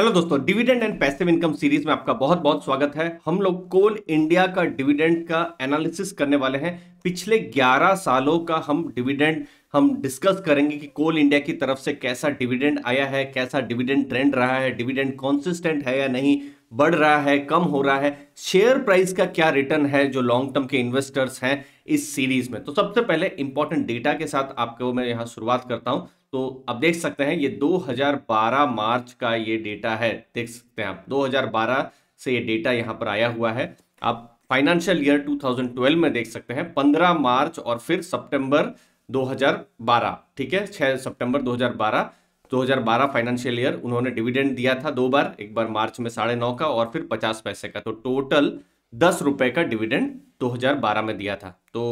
hello दोस्तों dividend and passive income series में आपका बहुत बहुत स्वागत है हम लोग कोल इंडिया का डिविडेंड का एनालिसिस करने वाले हैं पिछले 11 सालों का हम डिविडेंड हम डिस्कस करेंगे कि कोल इंडिया की तरफ से कैसा डिविडेंड आया है कैसा डिविडेंड ट्रेंड रहा है डिविडेंड कॉन्सिस्टेंट है या नहीं बढ़ रहा है कम हो रहा है शेयर प्राइस का क्या रिटर्न है जो लॉन्ग टर्म के इन्वेस्टर्स हैं इस सीरीज में तो सबसे पहले इंपॉर्टेंट डेटा के साथ आपको मैं यहां शुरुआत करता हूं तो आप देख सकते हैं ये 2012 मार्च का ये डेटा है देख सकते हैं आप 2012 से ये डेटा यहां पर आया हुआ है आप फाइनेंशियल ईयर 2012 में देख सकते हैं 15 मार्च और फिर सितंबर 2012 ठीक है 6 सितंबर 2012 2012 फाइनेंशियल ईयर उन्होंने डिविडेंड दिया था दो बार एक बार मार्च में साढ़े नौ का और फिर पचास पैसे का तो टोटल दस रुपए का डिविडेंड 2012 में दिया था तो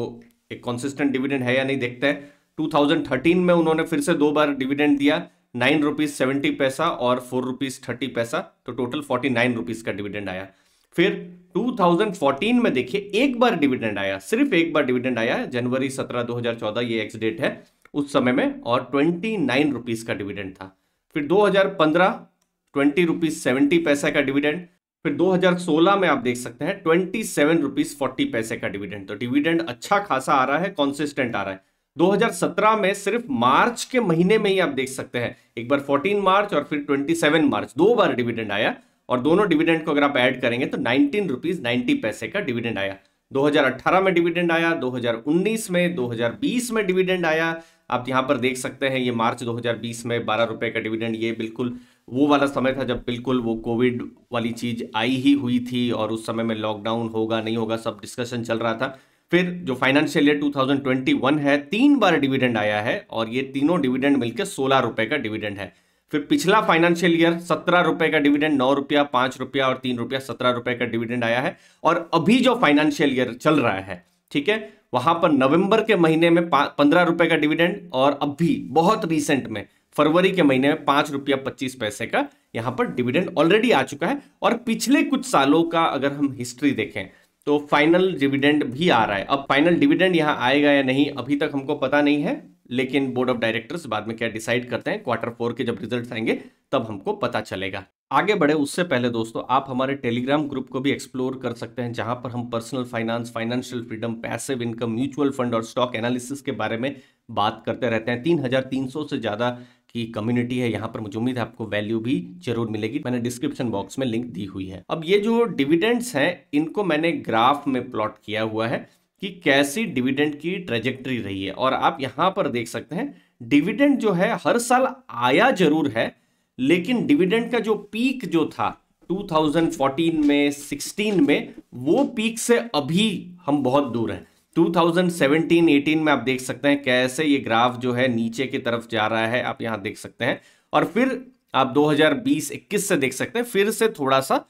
एक कॉन्सिस्टेंट डिविडेंड है या नहीं देखते हैं 2013 में उन्होंने फिर से दो बार डिविडेंड दिया नाइन रुपीज़ सेवेंटी पैसा और फोर रुपीज़ थर्टी पैसा तो टोटल फोर्टी नाइन रुपीज़ का डिविडेंड आया फिर 2014 में देखिए एक बार डिविडेंड आया सिर्फ एक बार डिविडेंड आया जनवरी 17 2014 ये एक्स डेट है उस समय में और ट्वेंटी नाइन रुपीज़ का डिविडेंड था फिर दो हज़ार पंद्रह ट्वेंटी रुपीज़ सेवेंटी पैसे का डिविडेंड फिर 2016 में आप देख सकते हैं ट्वेंटी सेवन रुपीज़ फोर्टी पैसे का डिविडेंड तो डिविडेंड अच्छा खासा आ रहा है कॉन्सिस्टेंट आ रहा है 2017 में सिर्फ मार्च के महीने में ही आप देख सकते हैं एक बार 14 मार्च और फिर 27 मार्च दो बार डिविडेंड आया और दोनों डिविडेंड को अगर आप ऐड करेंगे तो नाइनटीन रुपीज़ नाइनटी पैसे का डिविडेंड आया 2018 में डिविडेंड आया 2019 में 2020 में डिविडेंड आया आप यहाँ पर देख सकते हैं ये मार्च 2020 में बारह रुपये का डिविडेंड ये बिल्कुल वो वाला समय था जब बिल्कुल वो कोविड वाली चीज़ आई ही हुई थी और उस समय में लॉकडाउन होगा नहीं होगा सब डिस्कशन चल रहा था फिर जो फाइनेंशियल ईयर 2021 है तीन बार डिविडेंड आया है और ये तीनों डिविडेंड मिलकर सोलह रुपये का डिविडेंड है फिर पिछला फाइनेंशियल ईयर सत्रह रुपये का डिविडेंड नौ रुपया पाँच रुपया और तीन रुपया सत्रह रुपये का डिविडेंड आया है और अभी जो फाइनेंशियल ईयर चल रहा है ठीक है वहां पर नवंबर के महीने में पंद्रह रुपए का डिविडेंड और अभी बहुत रिसेंट में फरवरी के महीने में पांच रुपया पच्चीस पैसे का यहां पर डिविडेंड ऑलरेडी आ चुका है और पिछले कुछ सालों का अगर हम हिस्ट्री देखें तो फाइनल डिविडेंड भी आ रहा है अब फाइनल डिविडेंड यहां आएगा या नहीं अभी तक हमको पता नहीं है लेकिन बोर्ड ऑफ डायरेक्टर्स बाद में क्या डिसाइड करते हैं क्वार्टर फोर के जब रिजल्ट आएंगे तब हमको पता चलेगा आगे बढ़े उससे पहले दोस्तों आप हमारे टेलीग्राम ग्रुप को भी एक्सप्लोर कर सकते हैं जहां पर हम personal finance financial freedom passive income mutual fund और स्टॉक एनालिसिस के बारे में बात करते रहते हैं तीन हजार तीन सौ से ज़्यादा की कम्युनिटी है यहाँ पर मुझे उम्मीद है आपको वैल्यू भी जरूर मिलेगी मैंने डिस्क्रिप्शन बॉक्स में लिंक दी हुई है अब ये जो डिविडेंड्स हैं इनको मैंने ग्राफ में प्लॉट किया हुआ है कि कैसी डिविडेंड की ट्रेजेक्ट्री रही है और आप यहाँ पर देख सकते हैं डिविडेंड जो है हर साल आया जरूर है लेकिन डिविडेंड का जो पीक जो था 2014 में 16 में वो पीक से अभी हम बहुत दूर हैं 2017-18 में आप देख सकते हैं कैसे ये ग्राफ जो है नीचे की तरफ जा रहा है आप यहां देख सकते हैं और फिर आप 2020-21 से देख सकते हैं फिर से थोड़ा सा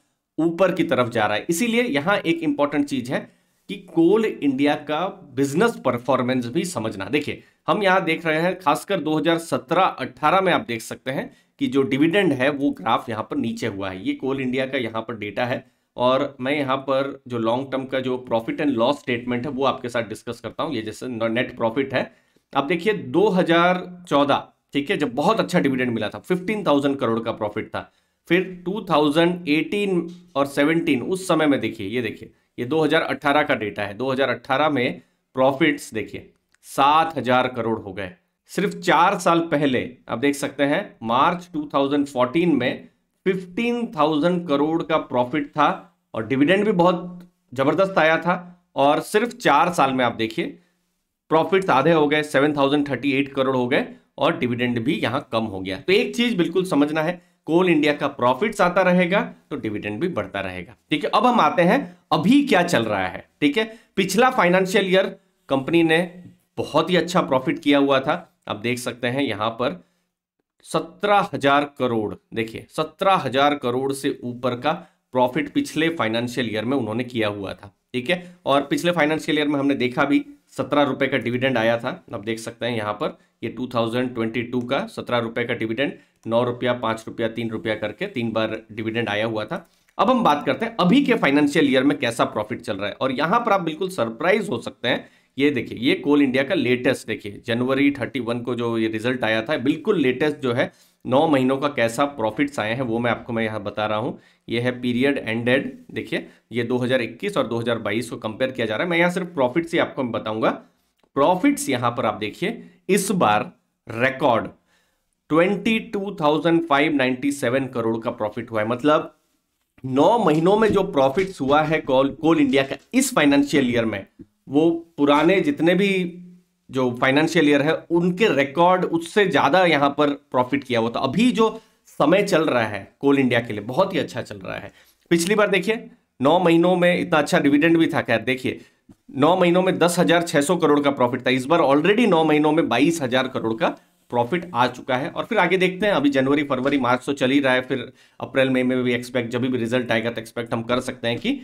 ऊपर की तरफ जा रहा है इसीलिए यहां एक इंपॉर्टेंट चीज है कि कोल इंडिया का बिजनेस परफॉर्मेंस भी समझना देखिए हम यहां देख रहे हैं खासकर 2017-18 में आप देख सकते हैं कि जो डिविडेंड है वो ग्राफ यहाँ पर नीचे हुआ है ये कोल इंडिया का यहाँ पर डेटा है और मैं यहाँ पर जो लॉन्ग टर्म का जो प्रॉफिट एंड लॉस स्टेटमेंट है वो आपके साथ डिस्कस करता हूँ ये जैसे नेट प्रॉफिट है आप देखिए 2014 ठीक है जब बहुत अच्छा डिविडेंड मिला था 15,000 करोड़ का प्रॉफिट था फिर 2018 और 17 उस समय में देखिए ये देखिए ये 2018 का डेटा है 2018 में प्रॉफिट्स देखिए 7,000 करोड़ हो गए सिर्फ चार साल पहले आप देख सकते हैं मार्च 2014 में 15,000 करोड़ का प्रॉफिट था और डिविडेंड भी बहुत जबरदस्त आया था और सिर्फ चार साल में आप देखिए प्रॉफिट आधे हो गए 7,038 करोड़ हो गए और डिविडेंड भी यहां कम हो गया तो एक चीज बिल्कुल समझना है कोल इंडिया का प्रॉफिट आता रहेगा तो डिविडेंड भी बढ़ता रहेगा ठीक है अब हम आते हैं अभी क्या चल रहा है ठीक है पिछला फाइनेंशियल ईयर कंपनी ने बहुत ही अच्छा प्रॉफिट किया हुआ था आप देख सकते हैं यहां पर सत्रह हजार करोड़ देखिए सत्रह हजार करोड़ से ऊपर का प्रॉफिट पिछले फाइनेंशियल ईयर में उन्होंने किया हुआ था ठीक है और पिछले फाइनेंशियल ईयर में हमने देखा भी सत्रह रुपए का डिविडेंड आया था आप देख सकते हैं यहां पर ये 2022 का सत्रह रुपए का डिविडेंड नौ रुपया पांच रुपया तीन रुपया करके तीन बार डिविडेंड आया हुआ था अब हम बात करते हैं अभी के फाइनेंशियल ईयर में कैसा प्रॉफिट चल रहा है और यहां पर आप बिल्कुल सरप्राइज हो सकते हैं ये देखिए ये कोल इंडिया का लेटेस्ट देखिए जनवरी थर्टी वन को जो ये रिजल्ट आया था बिल्कुल लेटेस्ट जो है नौ महीनों का कैसा प्रॉफिट्स आए हैं वो मैं आपको मैं यहाँ बता रहा हूँ ये है पीरियड एंडेड देखिए ये 2021 और 2022 को कंपेयर किया जा रहा है मैं यहाँ सिर्फ प्रॉफिट्स ही आपको बताऊंगा बताऊँगा प्रॉफिट्स यहाँ पर आप देखिए इस बार रिकॉर्ड सेवन करोड़ का प्रॉफिट हुआ है मतलब नौ महीनों में जो प्रॉफिट्स हुआ है कोल कोल इंडिया का इस फाइनेंशियल ईयर में वो पुराने जितने भी जो फाइनेंशियल ईयर है उनके रिकॉर्ड उससे ज़्यादा यहाँ पर प्रॉफिट किया हुआ था अभी जो समय चल रहा है कोल इंडिया के लिए बहुत ही अच्छा चल रहा है पिछली बार देखिए नौ महीनों में इतना अच्छा डिविडेंड भी था खैर देखिए नौ महीनों में दस हजार छः सौ करोड़ का प्रॉफिट था इस बार ऑलरेडी नौ महीनों में बाईस हजार करोड़ का प्रॉफिट आ चुका है और फिर आगे देखते हैं अभी जनवरी फरवरी मार्च तो चल ही रहा है फिर अप्रैल मई में, में भी एक्सपेक्ट जब भी रिजल्ट आएगा तो एक्सपेक्ट हम कर सकते हैं कि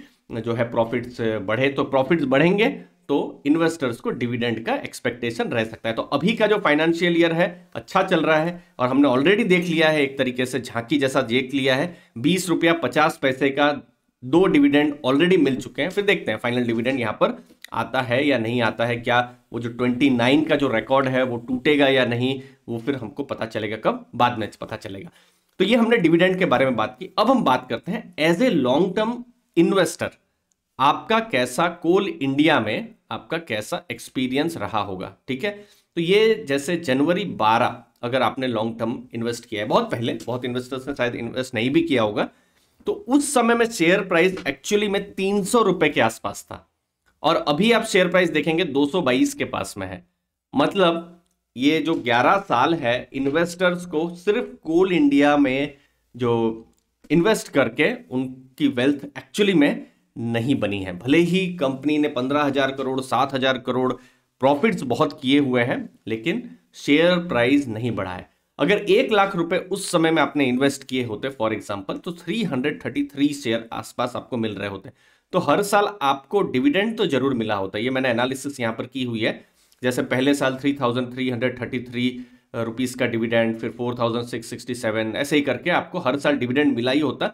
जो है प्रॉफिट्स बढ़े तो प्रॉफिट्स बढ़ेंगे तो इन्वेस्टर्स को डिविडेंड का एक्सपेक्टेशन रह सकता है तो अभी का जो फाइनेंशियल ईयर है अच्छा चल रहा है और हमने ऑलरेडी देख लिया है एक तरीके से झांकी जैसा देख लिया है बीस रुपया पचास पैसे का दो डिविडेंड ऑलरेडी मिल चुके हैं फिर देखते हैं फाइनल डिविडेंड यहां पर आता है या नहीं आता है क्या वो जो 29 का जो रिकॉर्ड है वो टूटेगा या नहीं वो फिर हमको पता चलेगा कब बाद में पता चलेगा तो ये हमने डिविडेंड के बारे में बात की अब हम बात करते हैं as a long term investor आपका कैसा कोल इंडिया में आपका कैसा एक्सपीरियंस रहा होगा ठीक है तो ये जैसे जनवरी 12 अगर आपने लॉन्ग टर्म इन्वेस्ट किया है बहुत पहले बहुत इन्वेस्टर्स ने शायद इन्वेस्ट नहीं भी किया होगा तो उस समय में शेयर प्राइस एक्चुअली में तीन सौ रुपए के आसपास था और अभी आप शेयर प्राइस देखेंगे दो के पास में है मतलब ये जो 11 साल है इन्वेस्टर्स को सिर्फ कोल इंडिया में जो इन्वेस्ट करके उनकी वेल्थ एक्चुअली में नहीं बनी है भले ही कंपनी ने पंद्रह हजार करोड़ सात हजार करोड़ प्रॉफिट्स बहुत किए हुए हैं लेकिन शेयर प्राइस नहीं बढ़ा है अगर एक लाख रुपए उस समय में आपने इन्वेस्ट किए होते फॉर एग्जाम्पल तो 333 शेयर आसपास आपको मिल रहे होते तो हर साल आपको डिविडेंड तो जरूर मिला होता है ये मैंने एनालिसिस यहाँ पर की हुई है जैसे पहले साल थ्री रुपीज का डिविडेंड फिर 4,667 ऐसे ही करके आपको हर साल डिविडेंड मिला ही होता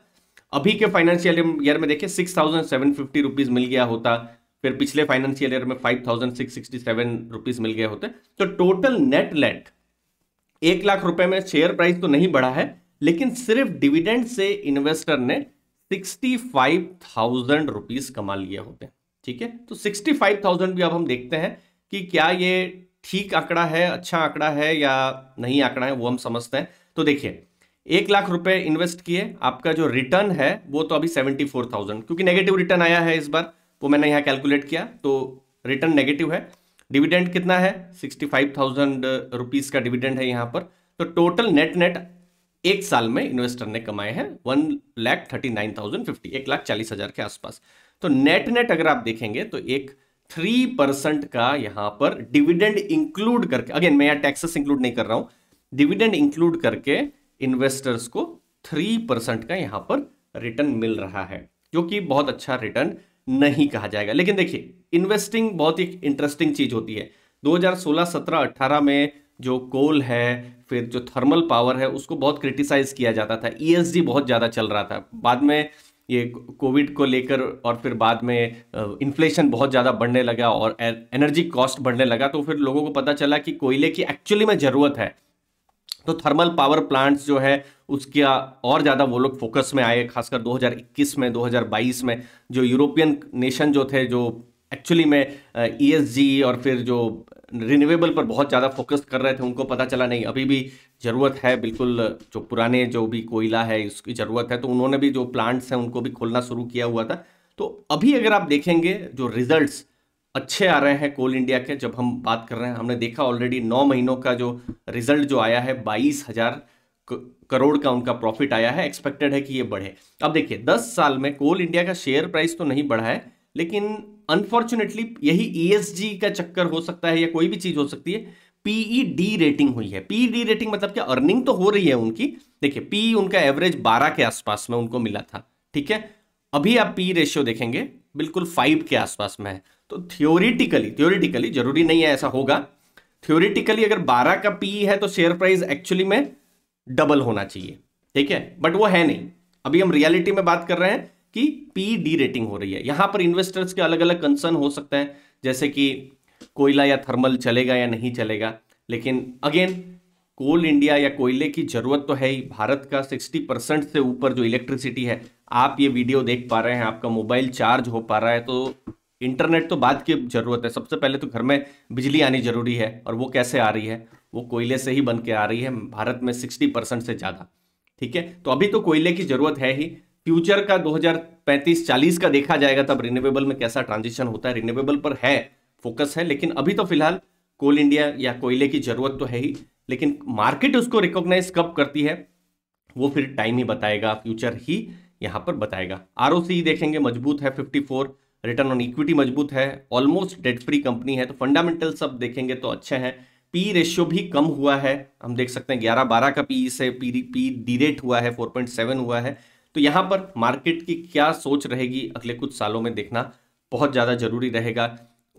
अभी के फाइनेंशियल ईयर में देखिए six thousand seven fifty rupees मिल गया होता फिर पिछले फाइनेंशियल ईयर में five thousand six sixty seven rupees मिल गए होते तो टोटल नेट लेट एक लाख रुपए में शेयर प्राइस तो नहीं बढ़ा है लेकिन सिर्फ डिविडेंड से इन्वेस्टर ने सिक्सटी फाइव थाउजेंड रुपीज़ कमा लिए होते ठीक है तो सिक्सटी फाइव थाउजेंड भी अब हम देखते हैं कि क्या ये ठीक आंकड़ा है अच्छा आंकड़ा है या नहीं आंकड़ा है वो हम समझते हैं तो देखिए एक लाख रुपए इन्वेस्ट किए आपका जो रिटर्न है वो तो अभी सेवेंटी फोर थाउजेंड क्योंकि नेगेटिव रिटर्न आया है इस बार वो मैंने यहाँ कैलकुलेट किया तो रिटर्न नेगेटिव है डिविडेंड कितना है सिक्सटी फाइव थाउजेंड रुपीज़ का डिविडेंड है यहाँ पर तो टोटल नेट नेट एक साल में इन्वेस्टर ने कमाए हैं one lakh thirty nine thousand fifty एक लाख चालीस हज़ार के आसपास तो नेट नेट अगर आप देखेंगे तो एक थ्री परसेंट का यहाँ पर डिविडेंड इंक्लूड करके अगेन मैं यहाँ टैक्सेस इंक्लूड नहीं कर रहा हूँ डिविडेंड इंक्लूड करके इन्वेस्टर्स को थ्री परसेंट का यहाँ पर रिटर्न मिल रहा है जो कि बहुत अच्छा रिटर्न नहीं कहा जाएगा लेकिन देखिए इन्वेस्टिंग बहुत ही इंटरेस्टिंग चीज होती है 2016 17 18 में जो कोल है फिर जो थर्मल पावर है उसको बहुत क्रिटिसाइज किया जाता था ई e बहुत ज़्यादा चल रहा था बाद में ये कोविड को लेकर और फिर बाद में इन्फ्लेशन बहुत ज़्यादा बढ़ने लगा और एनर्जी कॉस्ट बढ़ने लगा तो फिर लोगों को पता चला कि कोयले की एक्चुअली में ज़रूरत है तो थर्मल पावर प्लांट्स जो है उसका और ज़्यादा वो लोग फोकस में आए खासकर 2021 में 2022 में जो यूरोपियन नेशन जो थे जो एक्चुअली में ई e और फिर जो रिन्यूएबल पर बहुत ज़्यादा फोकस कर रहे थे उनको पता चला नहीं अभी भी ज़रूरत है बिल्कुल जो पुराने जो भी कोयला है उसकी ज़रूरत है तो उन्होंने भी जो प्लांट्स हैं उनको भी खोलना शुरू किया हुआ था तो अभी अगर आप देखेंगे जो रिजल्ट्स अच्छे आ रहे हैं कोल इंडिया के जब हम बात कर रहे हैं हमने देखा ऑलरेडी नौ महीनों का जो रिजल्ट जो आया है बाईस हजार करोड़ का उनका प्रॉफिट आया है एक्सपेक्टेड है कि ये बढ़े अब देखिए दस साल में कोल इंडिया का शेयर प्राइस तो नहीं बढ़ा है लेकिन अनफॉर्चुनेटली यही ई e का चक्कर हो सकता है या कोई भी चीज हो सकती है पीई डी रेटिंग हुई है पीई डी रेटिंग मतलब क्या अर्निंग तो हो रही है उनकी देखिए पी e उनका एवरेज 12 के आसपास में उनको मिला था ठीक है अभी आप पी रेशियो e देखेंगे बिल्कुल फाइव के आसपास में है तो थियोरिटिकली थियोरिटिकली जरूरी नहीं है ऐसा होगा थियोरिटिकली अगर बारह का पी है तो शेयर प्राइस एक्चुअली में डबल होना चाहिए ठीक है बट वो है नहीं अभी हम रियलिटी में बात कर रहे हैं कि पी डी रेटिंग हो रही है यहां पर इन्वेस्टर्स के अलग अलग कंसर्न हो सकते हैं जैसे कि कोयला या थर्मल चलेगा या नहीं चलेगा लेकिन अगेन कोल इंडिया या कोयले की ज़रूरत तो है ही भारत का 60 परसेंट से ऊपर जो इलेक्ट्रिसिटी है आप ये वीडियो देख पा रहे हैं आपका मोबाइल चार्ज हो पा रहा है तो इंटरनेट तो बाद की ज़रूरत है सबसे पहले तो घर में बिजली आनी ज़रूरी है और वो कैसे आ रही है वो कोयले से ही बन के आ रही है भारत में सिक्सटी परसेंट से ज़्यादा ठीक है तो अभी तो कोयले की ज़रूरत है ही फ्यूचर का 2035 40 का देखा जाएगा तब रिन्यूएबल में कैसा ट्रांजिशन होता है रिन्यूएबल पर है फोकस है लेकिन अभी तो फिलहाल कोल इंडिया या कोयले की ज़रूरत तो है ही लेकिन मार्केट उसको रिकॉग्नाइज कब करती है वो फिर टाइम ही बताएगा फ्यूचर ही यहां पर बताएगा आर देखेंगे मजबूत है 54 रिटर्न ऑन इक्विटी मजबूत है ऑलमोस्ट डेट फ्री कंपनी है तो फंडामेंटल सब देखेंगे तो अच्छे हैं पी रेशियो भी कम हुआ है हम देख सकते हैं ग्यारह बारह का पी से पी पी डी रेट हुआ है 4.7 हुआ है तो यहाँ पर मार्केट की क्या सोच रहेगी अगले कुछ सालों में देखना बहुत ज़्यादा जरूरी रहेगा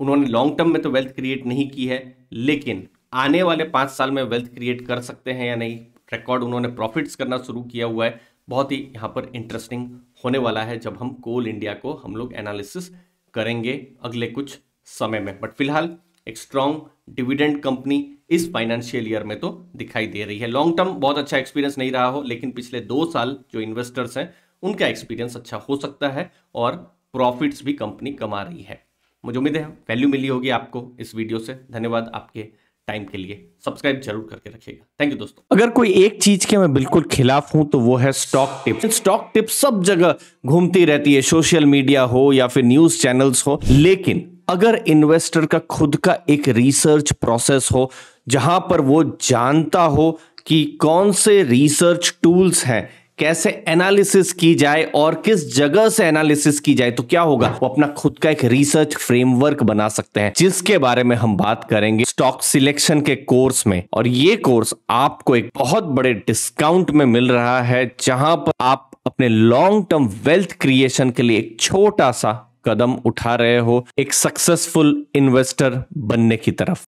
उन्होंने लॉन्ग टर्म में तो वेल्थ क्रिएट नहीं की है लेकिन आने वाले पाँच साल में वेल्थ क्रिएट कर सकते हैं या नहीं रिकॉर्ड उन्होंने प्रॉफिट्स करना शुरू किया हुआ है बहुत ही यहाँ पर इंटरेस्टिंग होने वाला है जब हम कोल इंडिया को हम लोग एनालिसिस करेंगे अगले कुछ समय में बट फिलहाल एक स्ट्रांग डिविडेंड कंपनी इस फाइनेंशियल ईयर में तो दिखाई दे रही है लॉन्ग टर्म बहुत अच्छा एक्सपीरियंस नहीं रहा हो लेकिन पिछले दो साल जो इन्वेस्टर्स हैं उनका एक्सपीरियंस अच्छा हो सकता है और प्रॉफिट्स भी कंपनी कमा रही है मुझे उम्मीद है वैल्यू मिली होगी आपको इस वीडियो से धन्यवाद आपके टाइम के लिए सब्सक्राइब जरूर करके रखिएगा थैंक यू दोस्तों अगर कोई एक चीज के मैं बिल्कुल खिलाफ हूं तो वो है स्टॉक टिप स्टॉक टिप सब जगह घूमती रहती है सोशल मीडिया हो या फिर न्यूज चैनल्स हो लेकिन अगर इन्वेस्टर का खुद का एक रिसर्च प्रोसेस हो जहां पर वो जानता हो कि कौन से रिसर्च टूल्स हैं कैसे एनालिसिस की जाए और किस जगह से एनालिसिस की जाए तो क्या होगा वो अपना खुद का एक रिसर्च फ्रेमवर्क बना सकते हैं जिसके बारे में हम बात करेंगे स्टॉक सिलेक्शन के कोर्स में और ये कोर्स आपको एक बहुत बड़े डिस्काउंट में मिल रहा है जहां पर आप अपने लॉन्ग टर्म वेल्थ क्रिएशन के लिए एक छोटा सा कदम उठा रहे हो एक सक्सेसफुल इन्वेस्टर बनने की तरफ